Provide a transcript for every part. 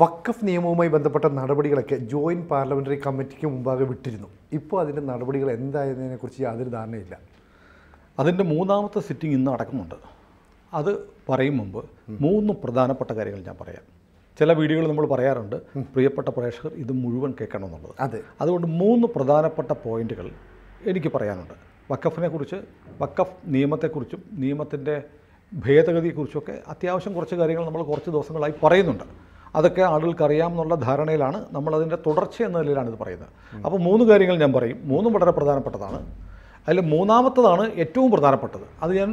വക്കഫ് നിയമവുമായി ബന്ധപ്പെട്ട നടപടികളൊക്കെ joint parliamentary കമ്മിറ്റിക്ക് മുമ്പാകെ വിട്ടിരുന്നു ഇപ്പോൾ അതിൻ്റെ നടപടികൾ എന്തായതിനെക്കുറിച്ച് യാതൊരു ധാരണയില്ല അതിൻ്റെ മൂന്നാമത്തെ സിറ്റിംഗ് ഇന്ന് അടക്കമുണ്ട് അത് പറയും മുമ്പ് മൂന്ന് പ്രധാനപ്പെട്ട കാര്യങ്ങൾ ഞാൻ പറയാം ചില വീഡിയോകൾ നമ്മൾ പറയാറുണ്ട് പ്രിയപ്പെട്ട പ്രേക്ഷകർ ഇത് മുഴുവൻ കേൾക്കണം എന്നുള്ളത് അതെ അതുകൊണ്ട് മൂന്ന് പ്രധാനപ്പെട്ട പോയിന്റുകൾ എനിക്ക് പറയാനുണ്ട് വക്കഫിനെ കുറിച്ച് വക്കഫ് നിയമത്തെക്കുറിച്ചും നിയമത്തിൻ്റെ ഭേദഗതിയെക്കുറിച്ചൊക്കെ അത്യാവശ്യം കുറച്ച് കാര്യങ്ങൾ നമ്മൾ കുറച്ച് ദിവസങ്ങളായി പറയുന്നുണ്ട് അതൊക്കെ ആളുകൾക്ക് എന്നുള്ള ധാരണയിലാണ് നമ്മളതിൻ്റെ തുടർച്ച എന്ന നിലയിലാണ് ഇത് പറയുന്നത് അപ്പോൾ മൂന്ന് കാര്യങ്ങൾ ഞാൻ പറയും മൂന്നും വളരെ പ്രധാനപ്പെട്ടതാണ് അതിൽ മൂന്നാമത്തതാണ് ഏറ്റവും പ്രധാനപ്പെട്ടത് അത് ഞാൻ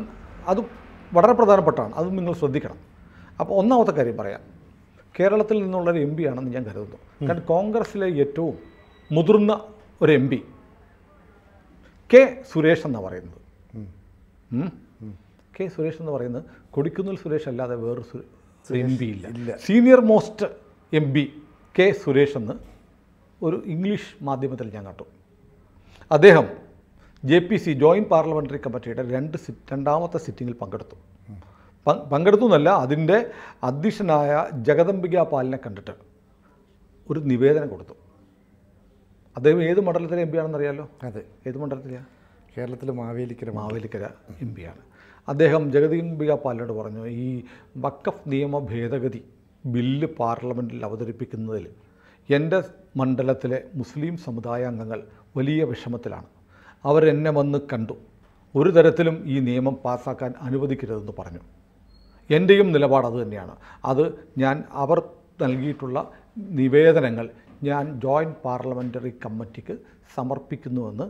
അത് വളരെ പ്രധാനപ്പെട്ടതാണ് അതും നിങ്ങൾ ശ്രദ്ധിക്കണം അപ്പോൾ ഒന്നാമത്തെ കാര്യം പറയാം കേരളത്തിൽ നിന്നുള്ള ഒരു എം പി ആണെന്ന് ഞാൻ കരുതുന്നു കാരണം കോൺഗ്രസ്സിലെ ഏറ്റവും മുതിർന്ന ഒരു എം പി കെ സുരേഷ് എന്നാണ് പറയുന്നത് കെ സുരേഷ് എന്ന് പറയുന്നത് കൊടിക്കുന്നിൽ സുരേഷ് അല്ലാതെ വേറൊരു എം പി ഇല്ല senior most M P K Suresh എന്ന് ഒരു ഇംഗ്ലീഷ് മാധ്യമത്തിൽ ഞാൻ കണ്ടു അദ്ദേഹം J P C joint parliamentary കമ്മിറ്റിയുടെ രണ്ട് സി രണ്ടാമത്തെ സിറ്റിങ്ങിൽ പങ്കെടുത്തു പങ്കെടുത്തു എന്നല്ല അതിൻ്റെ അധ്യക്ഷനായ ജഗദംബിക പാലിനെ കണ്ടിട്ട് ഒരു നിവേദനം കൊടുത്തു അദ്ദേഹം ഏത് മണ്ഡലത്തിലെ എം പി ആണെന്നറിയാമല്ലോ അതെ ഏത് മണ്ഡലത്തിലെയാണ് കേരളത്തിലെ മാവേലിക്കര മാവേലിക്കര എം ആണ് അദ്ദേഹം ജഗദീമ്പിക പാലിനോട് പറഞ്ഞു ഈ വക്കഫ് നിയമ ഭേദഗതി ബില്ല് പാർലമെൻറ്റിൽ അവതരിപ്പിക്കുന്നതിൽ എൻ്റെ മണ്ഡലത്തിലെ മുസ്ലിം സമുദായ അംഗങ്ങൾ വലിയ വിഷമത്തിലാണ് അവരെന്നെ വന്ന് കണ്ടു ഒരു തരത്തിലും ഈ നിയമം പാസ്സാക്കാൻ അനുവദിക്കരുതെന്ന് പറഞ്ഞു എൻ്റെയും നിലപാട് അതുതന്നെയാണ് അത് ഞാൻ അവർ നൽകിയിട്ടുള്ള നിവേദനങ്ങൾ ഞാൻ ജോയിൻറ്റ് പാർലമെൻ്ററി കമ്മിറ്റിക്ക് സമർപ്പിക്കുന്നുവെന്ന്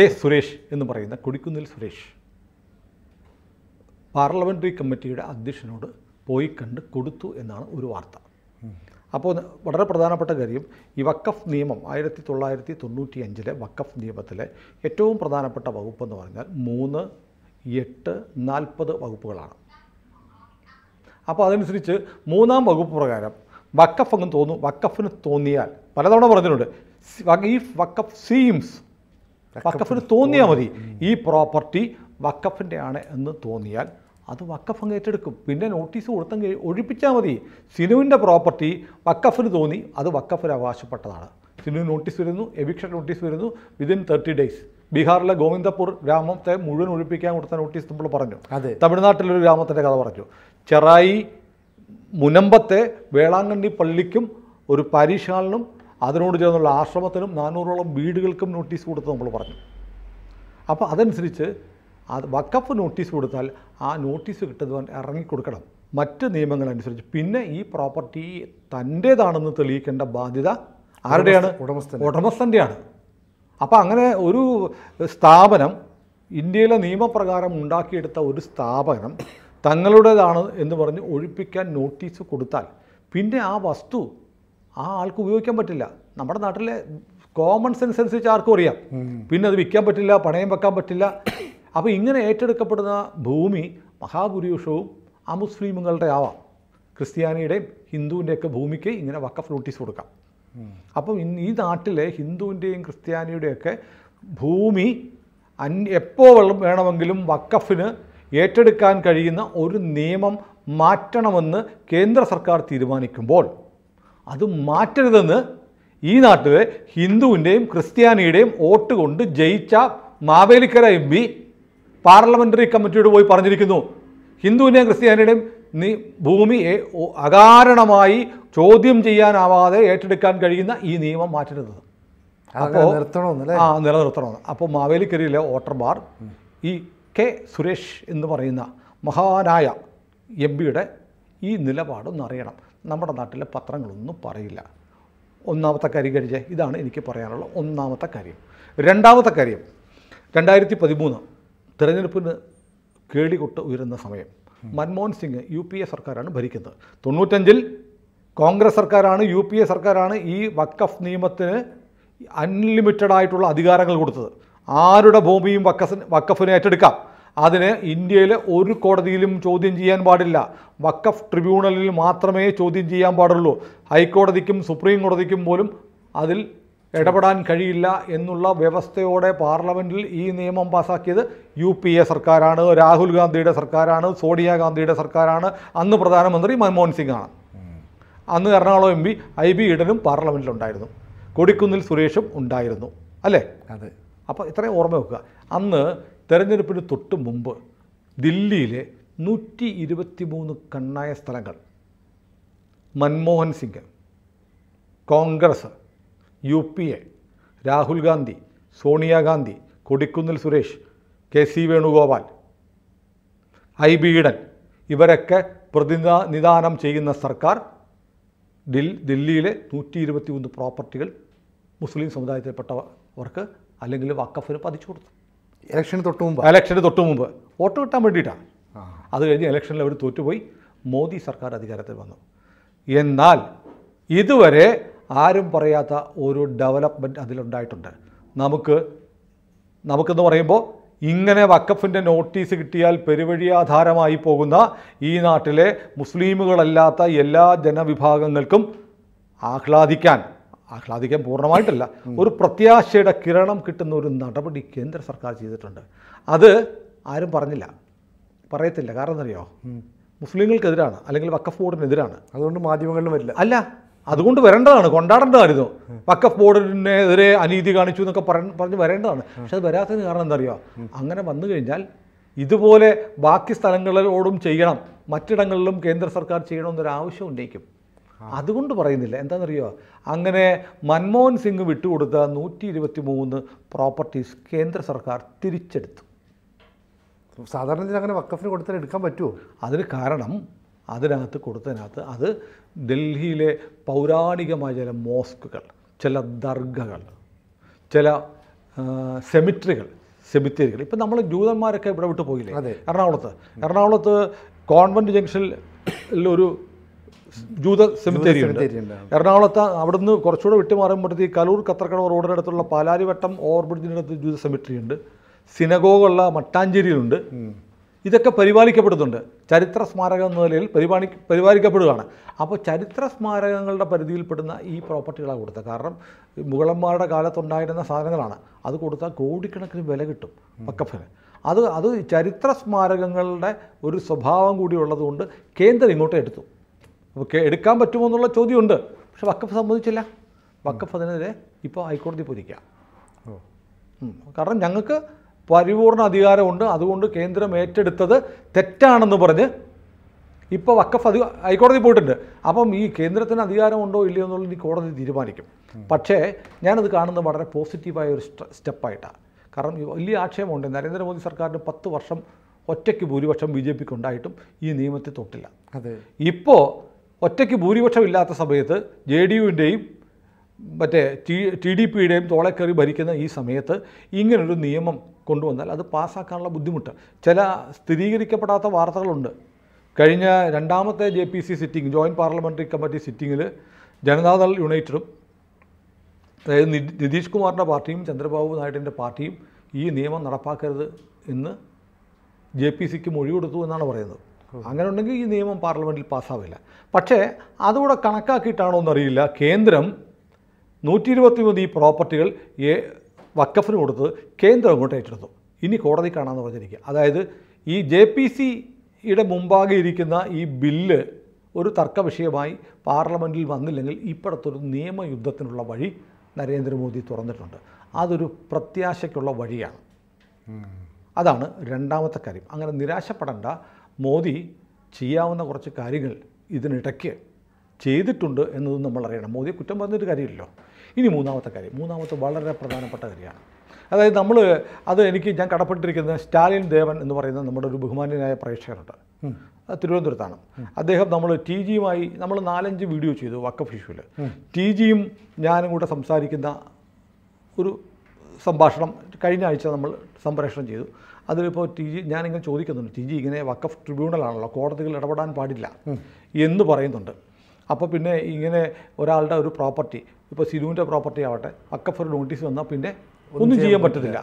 കെ സുരേഷ് എന്ന് പറയുന്ന കൊടിക്കുന്നിൽ സുരേഷ് പാർലമെൻ്ററി കമ്മിറ്റിയുടെ അധ്യക്ഷനോട് പോയി കണ്ട് കൊടുത്തു എന്നാണ് ഒരു വാർത്ത അപ്പോൾ വളരെ പ്രധാനപ്പെട്ട കാര്യം ഈ വക്കഫ് നിയമം ആയിരത്തി തൊള്ളായിരത്തി തൊണ്ണൂറ്റി അഞ്ചിലെ വക്കഫ് നിയമത്തിലെ ഏറ്റവും പ്രധാനപ്പെട്ട വകുപ്പ് എന്ന് പറഞ്ഞാൽ മൂന്ന് എട്ട് നാൽപ്പത് വകുപ്പുകളാണ് അപ്പോൾ അതനുസരിച്ച് മൂന്നാം വകുപ്പ് പ്രകാരം വക്കഫ് അങ്ങ് തോന്നും വക്കഫിന് തോന്നിയാൽ പലതവണ പറഞ്ഞിട്ടുണ്ട് ഈ വക്കഫ് സീംസ് വക്കഫിന് തോന്നിയാൽ മതി ഈ പ്രോപ്പർട്ടി ആണ് എന്ന് തോന്നിയാൽ അത് വക്കഫ് അങ്ങ് ഏറ്റെടുക്കും പിന്നെ നോട്ടീസ് കൊടുത്തും ഒഴിപ്പിച്ചാൽ മതി സിനുവിൻ്റെ പ്രോപ്പർട്ടി വക്കഫിന് തോന്നി അത് വക്കഫിന് അവകാശപ്പെട്ടതാണ് സിനു നോട്ടീസ് വരുന്നു എവിക്ഷൻ നോട്ടീസ് വരുന്നു വിതിൻ തേർട്ടി ഡേയ്സ് ബീഹാറിലെ ഗോവിന്ദപൂർ ഗ്രാമത്തെ മുഴുവൻ ഒഴിപ്പിക്കാൻ കൊടുത്ത നോട്ടീസ് നമ്മൾ പറഞ്ഞു തമിഴ്നാട്ടിലൊരു ഗ്രാമത്തിൻ്റെ കഥ പറഞ്ഞു ചെറായി മുനമ്പത്തെ വേളാങ്കണ്ണി പള്ളിക്കും ഒരു പാരീഷാളിനും അതിനോട് ചേർന്നുള്ള ആശ്രമത്തിനും നാനൂറോളം വീടുകൾക്കും നോട്ടീസ് കൊടുത്ത് നമ്മൾ പറഞ്ഞു അപ്പോൾ അതനുസരിച്ച് അത് വക്കഫ് നോട്ടീസ് കൊടുത്താൽ ആ നോട്ടീസ് കിട്ടുന്നവൻ ഇറങ്ങിക്കൊടുക്കണം മറ്റ് അനുസരിച്ച് പിന്നെ ഈ പ്രോപ്പർട്ടി തൻ്റേതാണെന്ന് തെളിയിക്കേണ്ട ബാധ്യത ആരുടെയാണ് ഉടമസ്ഥൻ ഉടമസ്ഥൻ്റെയാണ് അപ്പോൾ അങ്ങനെ ഒരു സ്ഥാപനം ഇന്ത്യയിലെ നിയമപ്രകാരം ഉണ്ടാക്കിയെടുത്ത ഒരു സ്ഥാപനം തങ്ങളുടേതാണ് എന്ന് പറഞ്ഞ് ഒഴിപ്പിക്കാൻ നോട്ടീസ് കൊടുത്താൽ പിന്നെ ആ വസ്തു ആ ആൾക്ക് ഉപയോഗിക്കാൻ പറ്റില്ല നമ്മുടെ നാട്ടിലെ കോമൺ സെൻസ് അനുസരിച്ച് ആർക്കും അറിയാം പിന്നെ അത് വിൽക്കാൻ പറ്റില്ല പണയം വെക്കാൻ പറ്റില്ല അപ്പോൾ ഇങ്ങനെ ഏറ്റെടുക്കപ്പെടുന്ന ഭൂമി മഹാഭൂരിപക്ഷവും അമുസ്ലിമുകളുടെ ആവാം ക്രിസ്ത്യാനിയുടെയും ഹിന്ദുവിൻ്റെയൊക്കെ ഭൂമിക്ക് ഇങ്ങനെ വക്കഫ് നോട്ടീസ് കൊടുക്കാം അപ്പം ഈ നാട്ടിലെ ഹിന്ദുവിൻ്റെയും ക്രിസ്ത്യാനിയുടെയൊക്കെ ഭൂമി അൻ എപ്പോൾ വേണമെങ്കിലും വക്കഫിന് ഏറ്റെടുക്കാൻ കഴിയുന്ന ഒരു നിയമം മാറ്റണമെന്ന് കേന്ദ്ര സർക്കാർ തീരുമാനിക്കുമ്പോൾ അത് മാറ്റരുതെന്ന് ഈ നാട്ടിലെ ഹിന്ദുവിൻ്റെയും ക്രിസ്ത്യാനിയുടെയും വോട്ട് കൊണ്ട് ജയിച്ച മാവേലിക്കര എം പി പാർലമെൻ്ററി കമ്മിറ്റിയോട് പോയി പറഞ്ഞിരിക്കുന്നു ഹിന്ദുവിനെയും ക്രിസ്ത്യാനിയുടെയും നീ ഭൂമി അകാരണമായി ചോദ്യം ചെയ്യാനാവാതെ ഏറ്റെടുക്കാൻ കഴിയുന്ന ഈ നിയമം മാറ്റരുത് അപ്പോൾ നിർത്തണമെന്നല്ലേ ആ നിലനിർത്തണമെന്ന് അപ്പോൾ മാവേലിക്കരയിലെ വോട്ടർമാർ ഈ കെ സുരേഷ് എന്ന് പറയുന്ന മഹാനായ എം പിയുടെ ഈ നിലപാടൊന്ന് അറിയണം നമ്മുടെ നാട്ടിലെ പത്രങ്ങളൊന്നും പറയില്ല ഒന്നാമത്തെ കാര്യം കഴിഞ്ഞേ ഇതാണ് എനിക്ക് പറയാനുള്ള ഒന്നാമത്തെ കാര്യം രണ്ടാമത്തെ കാര്യം രണ്ടായിരത്തി പതിമൂന്ന് തെരഞ്ഞെടുപ്പിന് കേടികൊട്ട് ഉയരുന്ന സമയം Manmohan Singh U P A സർക്കാരാണ് ഭരിക്കുന്നത് തൊണ്ണൂറ്റഞ്ചിൽ കോൺഗ്രസ് സർക്കാരാണ് യു പി എ സർക്കാരാണ് ഈ വക്കഫ് നിയമത്തിന് അൺലിമിറ്റഡ് ആയിട്ടുള്ള അധികാരങ്ങൾ കൊടുത്തത് ആരുടെ ഭൂമിയും വക്കഫ് വക്കഫിനെ ഏറ്റെടുക്കാം അതിന് ഇന്ത്യയിൽ ഒരു കോടതിയിലും ചോദ്യം ചെയ്യാൻ പാടില്ല വക്കഫ് ട്രിബ്യൂണലിൽ മാത്രമേ ചോദ്യം ചെയ്യാൻ പാടുള്ളൂ ഹൈക്കോടതിക്കും സുപ്രീം കോടതിക്കും പോലും അതിൽ ഇടപെടാൻ കഴിയില്ല എന്നുള്ള വ്യവസ്ഥയോടെ പാർലമെൻറ്റിൽ ഈ നിയമം പാസാക്കിയത് യു പി എ സർക്കാരാണ് രാഹുൽ ഗാന്ധിയുടെ സർക്കാരാണ് സോണിയാഗാന്ധിയുടെ ഗാന്ധിയുടെ സർക്കാരാണ് അന്ന് പ്രധാനമന്ത്രി മൻമോഹൻ സിംഗ് ആണ് അന്ന് Ernakulam M P Hibi ഇടനും പാർലമെൻറ്റിലുണ്ടായിരുന്നു കൊടിക്കുന്നിൽ സുരേഷും ഉണ്ടായിരുന്നു അല്ലേ അതെ അപ്പോൾ ഇത്രയും ഓർമ്മ വെക്കുക അന്ന് തെരഞ്ഞെടുപ്പിന് തൊട്ട് മുമ്പ് ദില്ലിയിലെ നൂറ്റി ഇരുപത്തി മൂന്ന് കണ്ണായ സ്ഥലങ്ങൾ Manmohan Singh Congress U P A Rahul Gandhi Sonia Gandhi Kodikunnil Suresh K C Venugopal Hibi Eden ഇവരൊക്കെ നിദാനം ചെയ്യുന്ന സർക്കാർ ഡിൽ ദില്ലിയിലെ നൂറ്റി ഇരുപത്തി മൂന്ന് പ്രോപ്പർട്ടികൾ മുസ്ലിം സമുദായത്തിൽപ്പെട്ടവർക്ക് അല്ലെങ്കിൽ വക്കഫിന് പതിച്ചു കൊടുത്തു ഇലക്ഷന് തൊട്ട് മുമ്പ് ഇലക്ഷന് തൊട്ട് മുമ്പ് വോട്ട് കിട്ടാൻ വേണ്ടിയിട്ടാണ് അത് കഴിഞ്ഞ് ഇലക്ഷനിൽ അവർ തോറ്റുപോയി മോദി സർക്കാർ അധികാരത്തിൽ വന്നു എന്നാൽ ഇതുവരെ ആരും പറയാത്ത ഒരു ഡെവലപ്മെൻറ്റ് അതിലുണ്ടായിട്ടുണ്ട് നമുക്ക് നമുക്കെന്ന് പറയുമ്പോൾ ഇങ്ങനെ വക്കഫിൻ്റെ നോട്ടീസ് കിട്ടിയാൽ ആധാരമായി പോകുന്ന ഈ നാട്ടിലെ മുസ്ലിമുകളല്ലാത്ത എല്ലാ ജനവിഭാഗങ്ങൾക്കും ആഹ്ലാദിക്കാൻ ആഹ്ലാദിക്കാൻ പൂർണ്ണമായിട്ടല്ല ഒരു പ്രത്യാശയുടെ കിരണം കിട്ടുന്ന ഒരു നടപടി കേന്ദ്ര സർക്കാർ ചെയ്തിട്ടുണ്ട് അത് ആരും പറഞ്ഞില്ല പറയത്തില്ല കാരണം എന്നറിയോ മുസ്ലിങ്ങൾക്കെതിരാണ് അല്ലെങ്കിൽ വക്കഫ് ബോർഡിനെതിരാണ് അതുകൊണ്ട് മാധ്യമങ്ങളിലും വരില്ല അല്ല അതുകൊണ്ട് വരേണ്ടതാണ് കൊണ്ടാടേണ്ടതായിരുന്നു വക്കഫ് ബോർഡിനെതിരെ അനീതി കാണിച്ചു എന്നൊക്കെ പറഞ്ഞ് വരേണ്ടതാണ് പക്ഷെ അത് വരാത്തതിന് കാരണം എന്താ അറിയുമോ അങ്ങനെ വന്നു കഴിഞ്ഞാൽ ഇതുപോലെ ബാക്കി സ്ഥലങ്ങളോടും ചെയ്യണം മറ്റിടങ്ങളിലും കേന്ദ്ര സർക്കാർ ചെയ്യണമെന്നൊരു ആവശ്യം ഉന്നയിക്കും അതുകൊണ്ട് പറയുന്നില്ല എന്താണെന്നറിയോ അങ്ങനെ മൻമോഹൻ സിംഗ് വിട്ടുകൊടുത്ത നൂറ്റി ഇരുപത്തി മൂന്ന് പ്രോപ്പർട്ടീസ് കേന്ദ്ര സർക്കാർ തിരിച്ചെടുത്തു സാധാരണ അങ്ങനെ വക്കഫിന് കൊടുത്താൽ എടുക്കാൻ പറ്റുമോ അതിന് കാരണം അതിനകത്ത് കൊടുത്തതിനകത്ത് അത് ഡൽഹിയിലെ പൗരാണികമായ ചില മോസ്കുകൾ ചില ദർഗകൾ ചില സെമിറ്ററികൾ സെമിത്തേരികൾ ഇപ്പം നമ്മൾ ജൂതന്മാരൊക്കെ ഇവിടെ വിട്ടു പോയില്ലേ എറണാകുളത്ത് എറണാകുളത്ത് കോൺവെൻറ്റ് ജംഗ്ഷനിൽ ഒരു ജൂത സെമിത്തേരി ഉണ്ട് എറണാകുളത്ത് അവിടുന്ന് കുറച്ചുകൂടെ വിട്ടു മാറുമ്പോഴത്തേക്ക് കലൂർ കത്തർക്കടവ് റോഡിനടുത്തുള്ള പാലാരിവട്ടം ഓവർബ്രിഡ്ജിനടുത്ത് ജൂത സെമിറ്ററി ഉണ്ട് സിനഗോഗുള്ള മട്ടാഞ്ചേരിയിലുണ്ട് ഇതൊക്കെ പരിപാലിക്കപ്പെടുന്നുണ്ട് ചരിത്ര സ്മാരകം എന്ന നിലയിൽ പരിപാടി പരിപാലിക്കപ്പെടുകയാണ് അപ്പോൾ ചരിത്ര സ്മാരകങ്ങളുടെ പരിധിയിൽപ്പെടുന്ന ഈ പ്രോപ്പർട്ടികളാണ് കൊടുത്തത് കാരണം മുഗളന്മാരുടെ കാലത്തുണ്ടായിരുന്ന സാധനങ്ങളാണ് അത് കൊടുത്താൽ കോടിക്കണക്കിന് വില കിട്ടും പക്കഫന് അത് അത് ചരിത്ര സ്മാരകങ്ങളുടെ ഒരു സ്വഭാവം കൂടി ഉള്ളതുകൊണ്ട് കേന്ദ്രം ഇങ്ങോട്ട് എടുത്തു അപ്പോൾ എടുക്കാൻ പറ്റുമോ എന്നുള്ള ചോദ്യമുണ്ട് പക്ഷെ വക്കഫ് സമ്മതിച്ചില്ല വക്കഫ് അതിനെതിരെ ഇപ്പോൾ ഹൈക്കോടതി പോയിരിക്കുക കാരണം ഞങ്ങൾക്ക് പരിപൂർണ അധികാരമുണ്ട് അതുകൊണ്ട് കേന്ദ്രം ഏറ്റെടുത്തത് തെറ്റാണെന്ന് പറഞ്ഞ് ഇപ്പോൾ വക്കഫ് അധിക ഹൈക്കോടതി പോയിട്ടുണ്ട് അപ്പം ഈ കേന്ദ്രത്തിന് അധികാരമുണ്ടോ ഇല്ലയോ എന്നുള്ളത് ഇനി കോടതി തീരുമാനിക്കും പക്ഷേ ഞാനത് കാണുന്നത് വളരെ പോസിറ്റീവായ ഒരു സ്റ്റെപ്പായിട്ടാണ് കാരണം വലിയ ആക്ഷേപമുണ്ട് നരേന്ദ്രമോദി സർക്കാരിന് പത്ത് വർഷം ഒറ്റയ്ക്ക് ഭൂരിപക്ഷം ബി ജെ പിക്ക് ഉണ്ടായിട്ടും ഈ നിയമത്തെ തൊട്ടില്ല ഇപ്പോൾ ഒറ്റയ്ക്ക് ഭൂരിപക്ഷം ഇല്ലാത്ത സമയത്ത് ജെ ഡി യുവിൻ്റെയും മറ്റേ ടി ടി ഡി പിയുടെയും തോളെ കയറി ഭരിക്കുന്ന ഈ സമയത്ത് ഇങ്ങനൊരു നിയമം കൊണ്ടുവന്നാൽ അത് പാസ്സാക്കാനുള്ള ബുദ്ധിമുട്ട് ചില സ്ഥിരീകരിക്കപ്പെടാത്ത വാർത്തകളുണ്ട് കഴിഞ്ഞ രണ്ടാമത്തെ J P C sitting joint parliamentary committee സിറ്റിങ്ങിൽ ജനതാദൾ യുണൈറ്റഡും അതായത് നിതീഷ് കുമാറിൻ്റെ പാർട്ടിയും ചന്ദ്രബാബു നായിഡുവിൻ്റെ പാർട്ടിയും ഈ നിയമം നടപ്പാക്കരുത് എന്ന് ജെ പി സിക്ക് മൊഴി കൊടുത്തു എന്നാണ് പറയുന്നത് അങ്ങനെ ഉണ്ടെങ്കിൽ ഈ നിയമം പാർലമെൻറ്റിൽ പാസ്സാവില്ല പക്ഷേ അതുകൂടെ കണക്കാക്കിയിട്ടാണോ എന്നറിയില്ല കേന്ദ്രം നൂറ്റി ഇരുപത്തി പ്രോപ്പർട്ടികൾ വക്കഫിന് കൊടുത്തത് കേന്ദ്രം അങ്ങോട്ട് ഏറ്റെടുത്തു ഇനി കോടതി കാണാമെന്ന് പറഞ്ഞിരിക്കുക അതായത് ഈ ജെ പി സിയുടെ മുമ്പാകെ ഇരിക്കുന്ന ഈ ബില്ല് ഒരു തർക്ക വിഷയമായി പാർലമെൻറ്റിൽ വന്നില്ലെങ്കിൽ ഇപ്പുറത്തൊരു നിയമയുദ്ധത്തിനുള്ള വഴി നരേന്ദ്രമോദി തുറന്നിട്ടുണ്ട് അതൊരു പ്രത്യാശയ്ക്കുള്ള വഴിയാണ് അതാണ് രണ്ടാമത്തെ കാര്യം അങ്ങനെ നിരാശപ്പെടേണ്ട മോദി ചെയ്യാവുന്ന കുറച്ച് കാര്യങ്ങൾ ഇതിനിടയ്ക്ക് ചെയ്തിട്ടുണ്ട് എന്നതും നമ്മൾ അറിയണം മോദിയെ കുറ്റം പറഞ്ഞിട്ട് കാര്യമില്ലല്ലോ ഇനി മൂന്നാമത്തെ കാര്യം മൂന്നാമത്തെ വളരെ പ്രധാനപ്പെട്ട കാര്യമാണ് അതായത് നമ്മൾ അത് എനിക്ക് ഞാൻ കടപ്പെട്ടിരിക്കുന്ന സ്റ്റാലിൻ ദേവൻ എന്ന് പറയുന്ന നമ്മുടെ ഒരു ബഹുമാന്യനായ പ്രേക്ഷകരുണ്ട് തിരുവനന്തപുരത്താണ് അദ്ദേഹം നമ്മൾ ടി ജിയുമായി നമ്മൾ നാലഞ്ച് വീഡിയോ ചെയ്തു വക്കഫ് ഇഷ്യൂവിൽ ടി ജിയും ഞാനും കൂടെ സംസാരിക്കുന്ന ഒരു സംഭാഷണം കഴിഞ്ഞ ആഴ്ച നമ്മൾ സംപ്രേഷണം ചെയ്തു അതിലിപ്പോൾ ടി ജി ഞാനിങ്ങനെ ചോദിക്കുന്നുണ്ട് ടി ജി ഇങ്ങനെ വക്കഫ് ട്രിബ്യൂണലാണല്ലോ കോടതികൾ ഇടപെടാൻ പാടില്ല എന്ന് പറയുന്നുണ്ട് അപ്പോൾ പിന്നെ ഇങ്ങനെ ഒരാളുടെ ഒരു പ്രോപ്പർട്ടി ഇപ്പോൾ സിനുവിൻ്റെ പ്രോപ്പർട്ടി ആവട്ടെ വക്കഫ് നോട്ടീസ് വന്നാൽ പിന്നെ ഒന്നും ചെയ്യാൻ പറ്റത്തില്ല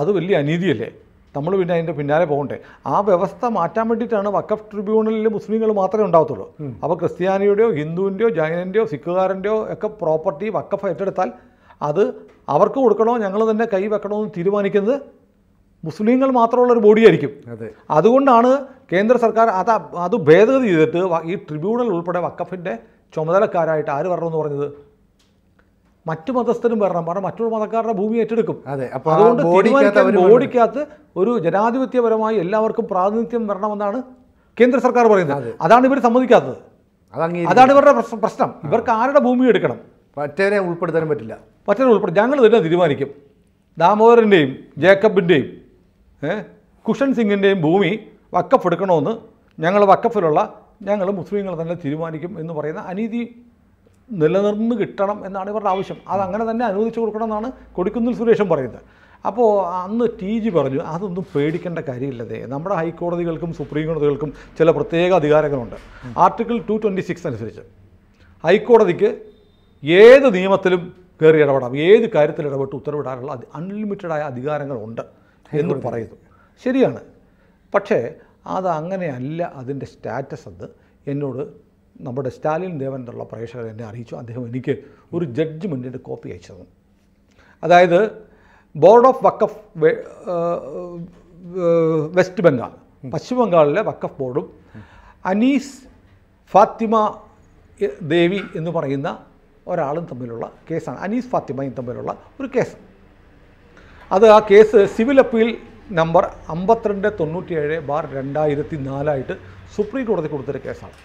അത് വലിയ അനീതിയല്ലേ നമ്മൾ പിന്നെ അതിൻ്റെ പിന്നാലെ പോകണ്ടേ ആ വ്യവസ്ഥ മാറ്റാൻ വേണ്ടിയിട്ടാണ് വക്കഫ് ട്രിബ്യൂണലിൽ മുസ്ലിങ്ങൾ മാത്രമേ ഉണ്ടാകത്തുള്ളൂ അപ്പോൾ ക്രിസ്ത്യാനിയുടെയോ ഹിന്ദുവിൻ്റെയോ ജൈനൻ്റെയോ സിഖുകാരൻ്റെയോ ഒക്കെ പ്രോപ്പർട്ടി വക്കഫ് ഏറ്റെടുത്താൽ അത് അവർക്ക് കൊടുക്കണോ ഞങ്ങൾ തന്നെ കൈ വെക്കണമെന്ന് തീരുമാനിക്കുന്നത് മുസ്ലിങ്ങൾ മാത്രമുള്ള ഒരു ബോഡിയായിരിക്കും അതുകൊണ്ടാണ് കേന്ദ്ര സർക്കാർ അത് അത് ഭേദഗതി ചെയ്തിട്ട് ഈ ട്രിബ്യൂണൽ ഉൾപ്പെടെ വക്കഫിൻ്റെ ചുമതലക്കാരായിട്ട് ആര് വരണമെന്ന് പറഞ്ഞത് മറ്റു മതസ്ഥരും വരണം പറഞ്ഞാൽ മറ്റൊരു മതക്കാരുടെ ഭൂമി ഏറ്റെടുക്കും അതുകൊണ്ട് ബോഡിക്കകത്ത് ഒരു ജനാധിപത്യപരമായി എല്ലാവർക്കും പ്രാതിനിധ്യം വരണമെന്നാണ് കേന്ദ്ര സർക്കാർ പറയുന്നത് അതാണ് ഇവർ സമ്മതിക്കാത്തത് അതാണ് ഇവരുടെ പ്രശ്നം ഇവർക്ക് ആരുടെ ഭൂമി എടുക്കണം മറ്റേനെ ഉൾപ്പെടുത്താൻ പറ്റില്ല മറ്റേനെ ഉൾപ്പെടുത്തും ഞങ്ങൾ തന്നെ തീരുമാനിക്കും ദാമോദരൻ്റെയും ജേക്കബിൻ്റെയും കുഷൻ സിംഗിൻ്റെയും ഭൂമി വക്കഫ് എടുക്കണമെന്ന് ഞങ്ങൾ വക്കഫിലുള്ള ഞങ്ങൾ മുസ്ലിങ്ങൾ തന്നെ തീരുമാനിക്കും എന്ന് പറയുന്ന അനീതി നിലനിർന്ന് കിട്ടണം എന്നാണ് ഇവരുടെ ആവശ്യം അത് അങ്ങനെ തന്നെ അനുവദിച്ചു കൊടുക്കണം എന്നാണ് കൊടുക്കുന്നിൽ സുരേഷൻ പറയുന്നത് അപ്പോൾ അന്ന് ടി ജി പറഞ്ഞു അതൊന്നും പേടിക്കേണ്ട കാര്യമില്ലതേ നമ്മുടെ ഹൈക്കോടതികൾക്കും സുപ്രീം കോടതികൾക്കും ചില പ്രത്യേക അധികാരങ്ങളുണ്ട് ആർട്ടിക്കിൾ ടു ട്വൻറ്റി സിക്സ് അനുസരിച്ച് ഹൈക്കോടതിക്ക് ഏത് നിയമത്തിലും കയറി ഇടപെടാം ഏത് കാര്യത്തിൽ ഇടപെട്ട് ഉത്തരവിടാനുള്ള അൺലിമിറ്റഡായ അധികാരങ്ങളുണ്ട് എന്ന് പറയുന്നു ശരിയാണ് പക്ഷേ അത് അങ്ങനെയല്ല അതിൻ്റെ സ്റ്റാറ്റസ് എന്ന് എന്നോട് നമ്മുടെ സ്റ്റാലിൻ ദേവൻ എന്നുള്ള പ്രേക്ഷകർ എന്നെ അറിയിച്ചു അദ്ദേഹം എനിക്ക് ഒരു ജഡ്ജ്മെൻറ്റിൻ്റെ കോപ്പി അയച്ചു തന്നു അതായത് ബോർഡ് ഓഫ് വക്കഫ് വെസ്റ്റ് ബംഗാൾ പശ്ചിമ ബംഗാളിലെ വക്കഫ് ബോർഡും അനീസ് ഫാത്തിമ ദേവി എന്ന് പറയുന്ന ഒരാളും തമ്മിലുള്ള കേസാണ് അനീസ് ഫാത്തിമയും തമ്മിലുള്ള ഒരു കേസ് അത് ആ കേസ് സിവിൽ അപ്പീൽ നമ്പർ അമ്പത്തിരണ്ട് തൊണ്ണൂറ്റിയേഴ് ബാർ രണ്ടായിരത്തി നാലായിട്ട് സുപ്രീം കോടതി കൊടുത്തൊരു കേസാണ്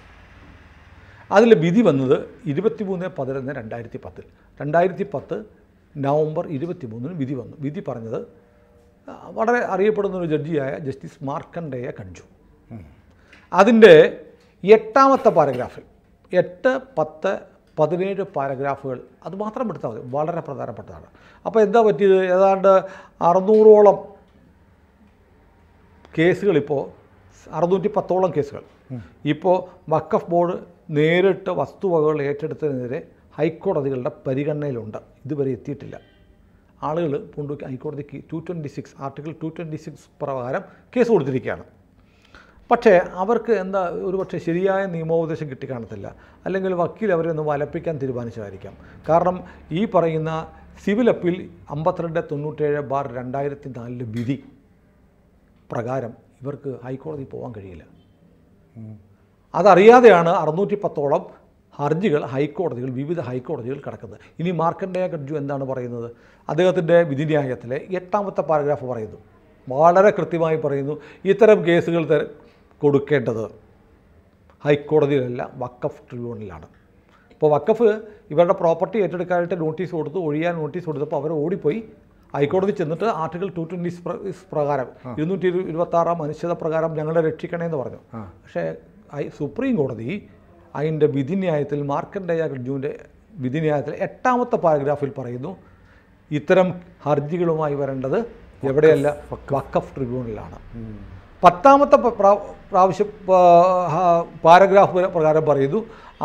അതിൽ വിധി വന്നത് ഇരുപത്തി മൂന്ന് പതിനൊന്ന് രണ്ടായിരത്തി പത്തിൽ രണ്ടായിരത്തി പത്ത് നവംബർ ഇരുപത്തി മൂന്നിന് വിധി വന്നു വിധി പറഞ്ഞത് വളരെ അറിയപ്പെടുന്ന ഒരു ജഡ്ജിയായ ജസ്റ്റിസ് മാർക്കണ്ഡേയ കഞ്ചു അതിൻ്റെ എട്ടാമത്തെ പാരഗ്രാഫിൽ എട്ട് പത്ത് പതിനേഴ് പാരഗ്രാഫുകൾ അത് മാത്രം എടുത്താൽ മതി വളരെ പ്രധാനപ്പെട്ടതാണ് അപ്പോൾ എന്താ പറ്റിയത് ഏതാണ്ട് അറുന്നൂറോളം ഇപ്പോൾ അറുന്നൂറ്റി പത്തോളം കേസുകൾ ഇപ്പോൾ വക്കഫ് ബോർഡ് നേരിട്ട് വസ്തുവകകൾ ഏറ്റെടുത്തതിനെതിരെ ഹൈക്കോടതികളുടെ പരിഗണനയിലുണ്ട് ഇതുവരെ എത്തിയിട്ടില്ല ആളുകൾ കൊണ്ടുപോയി ഹൈക്കോടതിക്ക് two twenty six article two twenty six പ്രകാരം കേസ് കൊടുത്തിരിക്കുകയാണ് പക്ഷേ അവർക്ക് എന്താ ഒരു പക്ഷേ ശരിയായ നിയമോപദേശം കിട്ടിക്കാണത്തില്ല അല്ലെങ്കിൽ വക്കീൽ അവരെ ഒന്ന് വലപ്പിക്കാൻ തീരുമാനിച്ചതായിരിക്കാം കാരണം ഈ പറയുന്ന സിവിൽ അപ്പീൽ അമ്പത്തിരണ്ട് തൊണ്ണൂറ്റേഴ് ബാർ രണ്ടായിരത്തി നാലിലെ വിധി പ്രകാരം ഇവർക്ക് ഹൈക്കോടതി പോകാൻ കഴിയില്ല അതറിയാതെയാണ് അറുന്നൂറ്റി പത്തോളം ഹർജികൾ ഹൈക്കോടതികൾ വിവിധ ഹൈക്കോടതികൾ കിടക്കുന്നത് ഇനി മാർക്കണ്ടേയ ഗഡ്ജു എന്താണ് പറയുന്നത് അദ്ദേഹത്തിൻ്റെ വിധിന്യായത്തിലെ എട്ടാമത്തെ പാരഗ്രാഫ് പറയുന്നു വളരെ കൃത്യമായി പറയുന്നു ഇത്തരം കേസുകൾ കൊടുക്കേണ്ടത് ഹൈക്കോടതിയിലല്ല വക്കഫ് ട്രിബ്യൂണലിലാണ് ഇപ്പോൾ വക്കഫ് ഇവരുടെ പ്രോപ്പർട്ടി ഏറ്റെടുക്കാനായിട്ട് നോട്ടീസ് കൊടുത്തു ഒഴിയാൻ നോട്ടീസ് കൊടുത്തപ്പോൾ അവർ ഓടിപ്പോയി ഹൈക്കോടതി ചെന്നിട്ട് ആർട്ടിക്കിൾ ടു ട്വൻറ്റി പ്രകാരം ഇരുന്നൂറ്റി ഇരുപത്തി ആറാം അനുശ്ചിത പ്രകാരം ഞങ്ങളെ രക്ഷിക്കണേന്ന് പറഞ്ഞു പക്ഷേ സുപ്രീം കോടതി അതിൻ്റെ വിധിന്യായത്തിൽ മാർക്കൻഡേയ ഗഡ്ജുവിൻ്റെ വിധിന്യായത്തിൽ എട്ടാമത്തെ പാരഗ്രാഫിൽ പറയുന്നു ഇത്തരം ഹർജികളുമായി വരേണ്ടത് എവിടെയല്ല വക്കഫ് ട്രിബ്യൂണലാണ് പത്താമത്തെ പ്രാവശ്യം പാരഗ്രാഫ് പ്രകാരം പറയുന്നു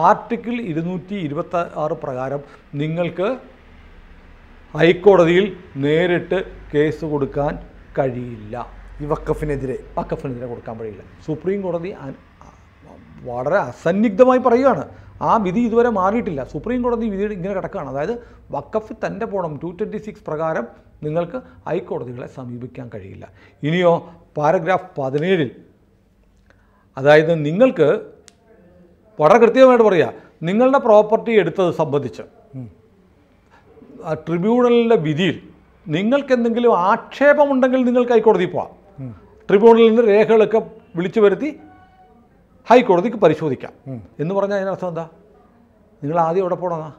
ആർട്ടിക്കിൾ ഇരുന്നൂറ്റി ഇരുപത്തി ആറ് പ്രകാരം നിങ്ങൾക്ക് ഹൈക്കോടതിയിൽ നേരിട്ട് കേസ് കൊടുക്കാൻ കഴിയില്ല ഈ വക്കഫിനെതിരെ വക്കഫിനെതിരെ കൊടുക്കാൻ കഴിയില്ല സുപ്രീം കോടതി വളരെ അസന്നിഗ്ധമായി പറയുകയാണ് ആ വിധി ഇതുവരെ മാറിയിട്ടില്ല സുപ്രീം കോടതി വിധി ഇങ്ങനെ കിടക്കുകയാണ് അതായത് വക്കഫ് തൻ്റെ പോണം ടു ട്വൻറ്റി സിക്സ് പ്രകാരം നിങ്ങൾക്ക് ഹൈക്കോടതികളെ സമീപിക്കാൻ കഴിയില്ല ഇനിയോ പാരഗ്രാഫ് പതിനേഴിൽ അതായത് നിങ്ങൾക്ക് വളരെ കൃത്യമായിട്ട് പറയുക നിങ്ങളുടെ പ്രോപ്പർട്ടി എടുത്തത് സംബന്ധിച്ച് ട്രിബ്യൂണലിൻ്റെ വിധിയിൽ നിങ്ങൾക്കെന്തെങ്കിലും ആക്ഷേപമുണ്ടെങ്കിൽ നിങ്ങൾക്ക് ഹൈക്കോടതിയിൽ പോവാം ട്രിബ്യൂണലിൻ്റെ രേഖകളൊക്കെ വിളിച്ചു വരുത്തി ഹൈക്കോടതിക്ക് പരിശോധിക്കാം എന്ന് പറഞ്ഞാൽ അതിനർത്ഥം എന്താ നിങ്ങൾ ആദ്യം എവിടെ പോണെന്നാ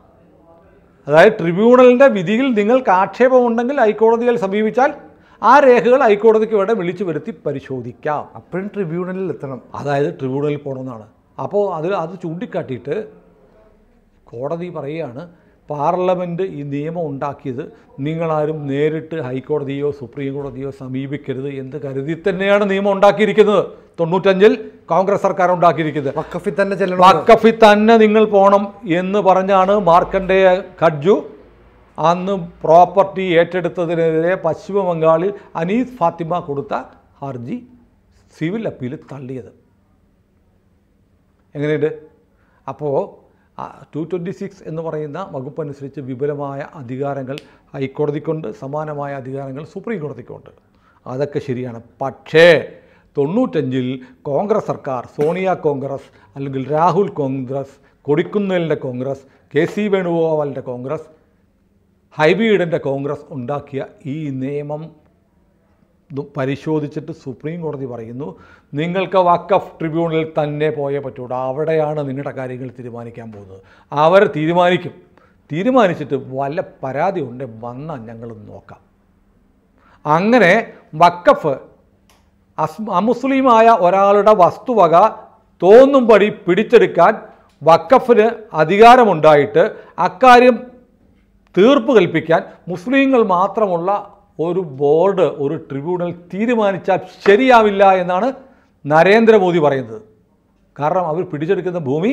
അതായത് ട്രിബ്യൂണലിൻ്റെ വിധിയിൽ നിങ്ങൾക്ക് ആക്ഷേപമുണ്ടെങ്കിൽ ഹൈക്കോടതിയിൽ സമീപിച്ചാൽ ആ രേഖകൾ ഹൈക്കോടതിക്ക് വേണ്ട വിളിച്ചു വരുത്തി പരിശോധിക്കാം അപ്പോഴും ട്രിബ്യൂണലിൽ എത്തണം അതായത് ട്രിബ്യൂണലിൽ പോകണമെന്നാണ് അപ്പോൾ അത് അത് ചൂണ്ടിക്കാട്ടിയിട്ട് കോടതി പറയുകയാണ് പാർലമെൻറ്റ് ഈ നിയമം ഉണ്ടാക്കിയത് നിങ്ങളാരും നേരിട്ട് ഹൈക്കോടതിയോ സുപ്രീം കോടതിയോ സമീപിക്കരുത് എന്ന് കരുതി തന്നെയാണ് നിയമം ഉണ്ടാക്കിയിരിക്കുന്നത് തൊണ്ണൂറ്റഞ്ചിൽ കോൺഗ്രസ് സർക്കാർ ഉണ്ടാക്കിയിരിക്കുന്നത് വക്കഫി തന്നെ വക്കഫി തന്നെ നിങ്ങൾ പോകണം എന്ന് പറഞ്ഞാണ് മാർക്കണ്ടേയ ഖഡ്ജു അന്ന് പ്രോപ്പർട്ടി ഏറ്റെടുത്തതിനെതിരെ പശ്ചിമ ബംഗാളിൽ അനീസ് ഫാത്തിമ കൊടുത്ത ഹർജി സിവിൽ അപ്പീൽ തള്ളിയത് എങ്ങനെയുണ്ട് അപ്പോൾ ടു ട്വൻറ്റി സിക്സ് എന്ന് പറയുന്ന വകുപ്പനുസരിച്ച് വിപുലമായ അധികാരങ്ങൾ ഹൈക്കോടതിക്കുണ്ട് സമാനമായ അധികാരങ്ങൾ സുപ്രീം കോടതിക്കുണ്ട് അതൊക്കെ ശരിയാണ് പക്ഷേ തൊണ്ണൂറ്റഞ്ചിൽ കോൺഗ്രസ് സർക്കാർ സോണിയ കോൺഗ്രസ് അല്ലെങ്കിൽ രാഹുൽ കോൺഗ്രസ് കൊടിക്കുന്നലിൻ്റെ കോൺഗ്രസ് കെ സി വേണുഗോപാലിൻ്റെ കോൺഗ്രസ് ഹൈബി കോൺഗ്രസ് ഉണ്ടാക്കിയ ഈ നിയമം പരിശോധിച്ചിട്ട് സുപ്രീം കോടതി പറയുന്നു നിങ്ങൾക്ക് വക്കഫ് ട്രിബ്യൂണലിൽ തന്നെ പോയേ പറ്റൂടാ അവിടെയാണ് നിങ്ങളുടെ കാര്യങ്ങൾ തീരുമാനിക്കാൻ പോകുന്നത് അവർ തീരുമാനിക്കും തീരുമാനിച്ചിട്ട് വല്ല പരാതി ഉണ്ട് വന്നാൽ ഞങ്ങൾ നോക്കാം അങ്ങനെ വക്കഫ് അസ് അമുസ്ലിമായ ഒരാളുടെ വസ്തുവക തോന്നുംപടി പിടിച്ചെടുക്കാൻ വക്കഫിന് അധികാരമുണ്ടായിട്ട് അക്കാര്യം തീർപ്പ് കൽപ്പിക്കാൻ മുസ്ലിങ്ങൾ മാത്രമുള്ള ഒരു ബോർഡ് ഒരു ട്രിബ്യൂണൽ തീരുമാനിച്ചാൽ ശരിയാവില്ല എന്നാണ് നരേന്ദ്രമോദി പറയുന്നത് കാരണം അവർ പിടിച്ചെടുക്കുന്ന ഭൂമി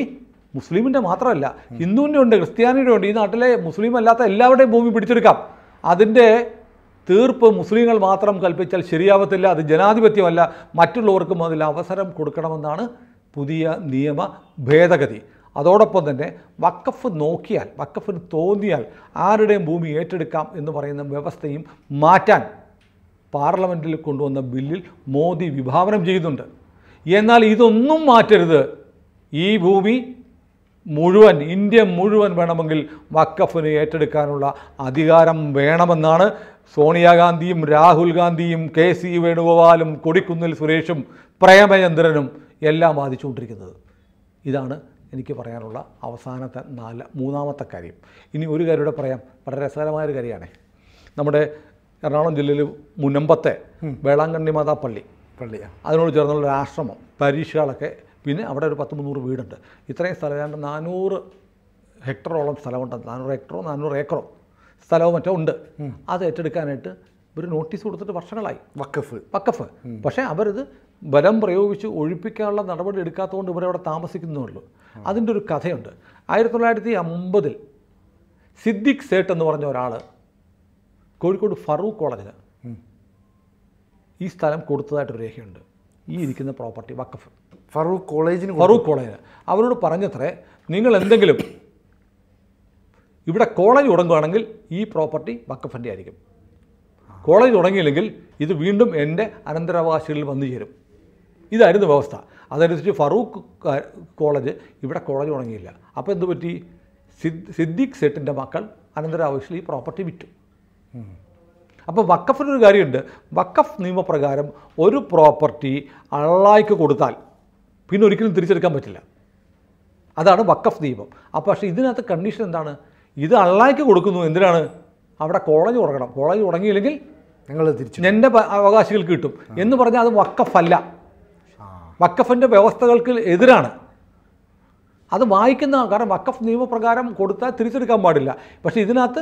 മുസ്ലിമിൻ്റെ മാത്രമല്ല ഹിന്ദുവിൻ്റെ ഉണ്ട് ക്രിസ്ത്യാനിയുടെ ഉണ്ട് ഈ നാട്ടിലെ മുസ്ലിം അല്ലാത്ത എല്ലാവരുടെയും ഭൂമി പിടിച്ചെടുക്കാം അതിൻ്റെ തീർപ്പ് മുസ്ലിങ്ങൾ മാത്രം കൽപ്പിച്ചാൽ ശരിയാവത്തില്ല അത് ജനാധിപത്യമല്ല മറ്റുള്ളവർക്കും അതിൽ അവസരം കൊടുക്കണമെന്നാണ് പുതിയ നിയമ ഭേദഗതി അതോടൊപ്പം തന്നെ വക്കഫ് നോക്കിയാൽ വക്കഫിന് തോന്നിയാൽ ആരുടെയും ഭൂമി ഏറ്റെടുക്കാം എന്ന് പറയുന്ന വ്യവസ്ഥയും മാറ്റാൻ പാർലമെൻറ്റിൽ കൊണ്ടുവന്ന ബില്ലിൽ മോദി വിഭാവനം ചെയ്യുന്നുണ്ട് എന്നാൽ ഇതൊന്നും മാറ്റരുത് ഈ ഭൂമി മുഴുവൻ ഇന്ത്യ മുഴുവൻ വേണമെങ്കിൽ വക്കഫിന് ഏറ്റെടുക്കാനുള്ള അധികാരം വേണമെന്നാണ് സോണിയാഗാന്ധിയും രാഹുൽ ഗാന്ധിയും കെ സി വേണുഗോപാലും കൊടിക്കുന്നിൽ സുരേഷും പ്രേമചന്ദ്രനും എല്ലാം വാദിച്ചുകൊണ്ടിരിക്കുന്നത് ഇതാണ് എനിക്ക് പറയാനുള്ള അവസാനത്തെ നാല് മൂന്നാമത്തെ കാര്യം ഇനി ഒരു കാര്യം കൂടെ പറയാം വളരെ രസകരമായൊരു കാര്യമാണ് നമ്മുടെ എറണാകുളം ജില്ലയിൽ മുനമ്പത്തെ വേളാങ്കണ്ണി മാതാ പള്ളി പള്ളിയാണ് അതിനോട് ചേർന്നുള്ള ആശ്രമം പരീക്ഷകളൊക്കെ പിന്നെ അവിടെ ഒരു പത്ത് മുന്നൂറ് വീടുണ്ട് ഇത്രയും സ്ഥലം ഏതാണ്ട് നാനൂറ് ഹെക്ടറോളം സ്ഥലമുണ്ട് നാനൂറ് ഹെക്ടറോ നാനൂറ് ഏക്കറോ സ്ഥലവും മറ്റോ ഉണ്ട് അത് ഏറ്റെടുക്കാനായിട്ട് ഒരു നോട്ടീസ് കൊടുത്തിട്ട് വർഷങ്ങളായി വക്കഫ് വക്കഫ് പക്ഷേ അവരിത് ബലം പ്രയോഗിച്ച് ഒഴിപ്പിക്കാനുള്ള നടപടി എടുക്കാത്തതുകൊണ്ട് അവിടെ താമസിക്കുന്നുള്ളൂ അതിൻ്റെ ഒരു കഥയുണ്ട് ആയിരത്തി തൊള്ളായിരത്തി അമ്പതിൽ സിദ്ദിഖ് സേട്ട് എന്ന് പറഞ്ഞ ഒരാൾ കോഴിക്കോട് ഫറൂഖ് കോളേജിന് ഈ സ്ഥലം കൊടുത്തതായിട്ടൊരു രേഖയുണ്ട് ഈ ഇരിക്കുന്ന പ്രോപ്പർട്ടി വക്കഫ് ഫറൂഖ് കോളേജിന് ഫറൂഖ് കോളേജിന് അവരോട് പറഞ്ഞത്രേ നിങ്ങൾ എന്തെങ്കിലും ഇവിടെ കോളേജ് തുടങ്ങുകയാണെങ്കിൽ ഈ പ്രോപ്പർട്ടി വക്കഫൻ്റെ ആയിരിക്കും കോളേജ് തുടങ്ങിയില്ലെങ്കിൽ ഇത് വീണ്ടും എൻ്റെ അനന്തരാവകാശികളിൽ വന്നു ചേരും ഇതായിരുന്നു വ്യവസ്ഥ അതനുസരിച്ച് ഫറൂഖ് കോളേജ് ഇവിടെ കോളേജ് തുടങ്ങിയില്ല അപ്പോൾ എന്ത് പറ്റി സിദ് സിദ്ദീഖ് സെട്ടിൻ്റെ മക്കൾ അനന്തരാവശ്യം ഈ പ്രോപ്പർട്ടി വിറ്റു അപ്പോൾ വക്കഫിനൊരു കാര്യമുണ്ട് വക്കഫ് നിയമപ്രകാരം ഒരു പ്രോപ്പർട്ടി അള്ളായിക്ക് കൊടുത്താൽ പിന്നെ ഒരിക്കലും തിരിച്ചെടുക്കാൻ പറ്റില്ല അതാണ് വക്കഫ് നിയമം അപ്പോൾ പക്ഷേ ഇതിനകത്ത് കണ്ടീഷൻ എന്താണ് ഇത് അള്ളായിക്ക് കൊടുക്കുന്നു എന്തിനാണ് അവിടെ കോളേജ് തുടങ്ങണം കോളേജ് തുടങ്ങിയില്ലെങ്കിൽ ഞങ്ങൾ തിരിച്ചു എൻ്റെ അവകാശികൾക്ക് കിട്ടും എന്ന് പറഞ്ഞാൽ അത് വക്കഫല്ല വക്കഫിൻ്റെ വ്യവസ്ഥകൾക്ക് എതിരാണ് അത് വായിക്കുന്ന കാരണം വക്കഫ് നിയമപ്രകാരം കൊടുത്താൽ തിരിച്ചെടുക്കാൻ പാടില്ല പക്ഷേ ഇതിനകത്ത്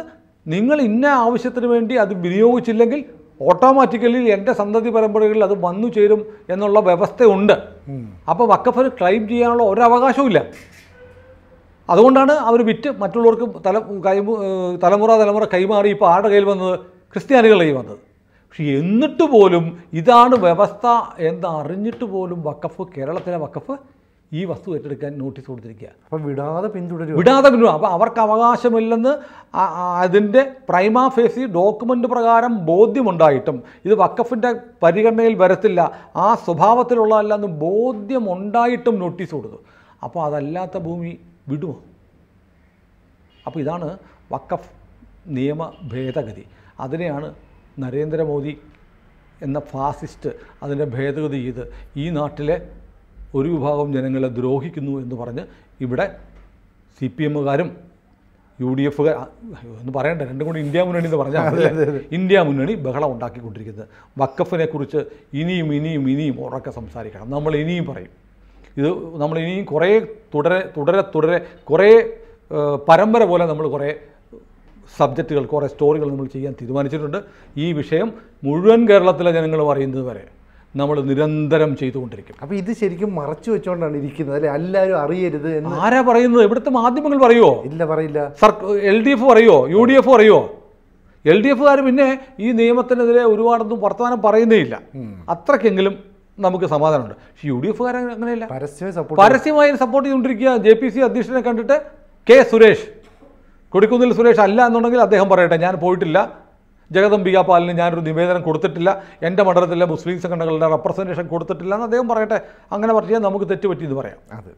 നിങ്ങൾ ഇന്ന ആവശ്യത്തിന് വേണ്ടി അത് വിനിയോഗിച്ചില്ലെങ്കിൽ ഓട്ടോമാറ്റിക്കലി എൻ്റെ സന്തതി പരമ്പരകളിൽ അത് വന്നു ചേരും എന്നുള്ള വ്യവസ്ഥയുണ്ട് അപ്പോൾ വക്കഫിന് ക്ലെയിം ചെയ്യാനുള്ള ഒരവകാശവും ഇല്ല അതുകൊണ്ടാണ് അവർ വിറ്റ് മറ്റുള്ളവർക്ക് തല തലമുറ തലമുറ കൈമാറി ഇപ്പോൾ ആരുടെ കയ്യിൽ വന്നത് ക്രിസ്ത്യാനികളുടെ കയ്യിൽ വന്നത് പക്ഷെ എന്നിട്ട് പോലും ഇതാണ് വ്യവസ്ഥ എന്ന് അറിഞ്ഞിട്ട് പോലും വക്കഫ് കേരളത്തിലെ വക്കഫ് ഈ വസ്തു ഏറ്റെടുക്കാൻ നോട്ടീസ് കൊടുത്തിരിക്കുക അപ്പോൾ വിടാതെ പിന്തുടരും വിടാതെ പിന്തുടരും അപ്പോൾ അവർക്ക് അവകാശമില്ലെന്ന് അതിൻ്റെ പ്രൈമ ഫേസി ഡോക്യുമെൻ്റ് പ്രകാരം ബോധ്യമുണ്ടായിട്ടും ഇത് വക്കഫിൻ്റെ പരിഗണനയിൽ വരത്തില്ല ആ സ്വഭാവത്തിലുള്ളതല്ല എന്ന് ബോധ്യമുണ്ടായിട്ടും നോട്ടീസ് കൊടുത്തു അപ്പോൾ അതല്ലാത്ത ഭൂമി വിടുമോ അപ്പോൾ ഇതാണ് വക്കഫ് നിയമ ഭേദഗതി അതിനെയാണ് നരേന്ദ്രമോദി എന്ന ഫാസിസ്റ്റ് അതിൻ്റെ ഭേദഗതി ചെയ്ത് ഈ നാട്ടിലെ ഒരു വിഭാഗം ജനങ്ങളെ ദ്രോഹിക്കുന്നു എന്ന് പറഞ്ഞ് ഇവിടെ സി പി എമ്മുകാരും യു ഡി എഫുകാർ ഒന്ന് പറയണ്ട രണ്ടും കൂടി ഇന്ത്യ മുന്നണി എന്ന് പറഞ്ഞാൽ ഇന്ത്യ മുന്നണി ബഹളം ഉണ്ടാക്കിക്കൊണ്ടിരിക്കുന്നത് വക്കഫിനെ കുറിച്ച് ഇനിയും ഇനിയും ഇനിയും ഉറക്കെ സംസാരിക്കണം നമ്മൾ ഇനിയും പറയും ഇത് നമ്മൾ ഇനിയും കുറേ തുടരെ തുടരെ തുടരെ കുറേ പരമ്പര പോലെ നമ്മൾ കുറേ സബ്ജക്റ്റുകൾ കുറേ സ്റ്റോറികൾ നമ്മൾ ചെയ്യാൻ തീരുമാനിച്ചിട്ടുണ്ട് ഈ വിഷയം മുഴുവൻ കേരളത്തിലെ ജനങ്ങളും അറിയുന്നത് വരെ നമ്മൾ നിരന്തരം ചെയ്തുകൊണ്ടിരിക്കും അപ്പോൾ ഇത് ശരിക്കും മറച്ചു വെച്ചുകൊണ്ടാണ് ഇരിക്കുന്നത് അല്ലെ എല്ലാവരും അറിയരുത് എന്ന് ആരാ പറയുന്നത് ഇവിടുത്തെ മാധ്യമങ്ങൾ പറയുമോ ഇല്ല പറയില്ല എൽ ഡി എഫ് പറയുമോ യു ഡി എഫ് പറയുമോ എൽ ഡി എഫുകാർ പിന്നെ ഈ നിയമത്തിനെതിരെ ഒരുപാടൊന്നും വർത്തമാനം പറയുന്നേ ഇല്ല നമുക്ക് സമാധാനമുണ്ട് പക്ഷേ യു ഡി എഫുകാർ അങ്ങനെയല്ല പരസ്യമായി സപ്പോർട്ട് പരസ്യമായി സപ്പോർട്ട് ചെയ്തുകൊണ്ടിരിക്കുക ജെ പി സി അധ്യക്ഷനെ കണ്ടിട്ട് കെ സുരേഷ് കൊടിക്കുന്നിൽ സുരേഷ് അല്ല എന്നുണ്ടെങ്കിൽ അദ്ദേഹം പറയട്ടെ ഞാൻ പോയിട്ടില്ല ജഗദംബിക പാലിന് ഞാനൊരു നിവേദനം കൊടുത്തിട്ടില്ല എൻ്റെ മണ്ഡലത്തിലെ മുസ്ലിം സംഘടനകളുടെ റെപ്രസെൻറ്റേഷൻ കൊടുത്തിട്ടില്ല എന്ന് അദ്ദേഹം പറയട്ടെ അങ്ങനെ പറഞ്ഞാൽ നമുക്ക് തെറ്റുപറ്റിയെന്ന് പറയാം അത്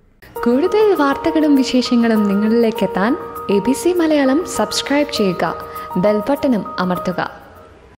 കൂടുതൽ വാർത്തകളും വിശേഷങ്ങളും നിങ്ങളിലേക്ക് എത്താൻ A B C Malayalam subscribe ചെയ്യുക ബെൽബട്ടനും അമർത്തുക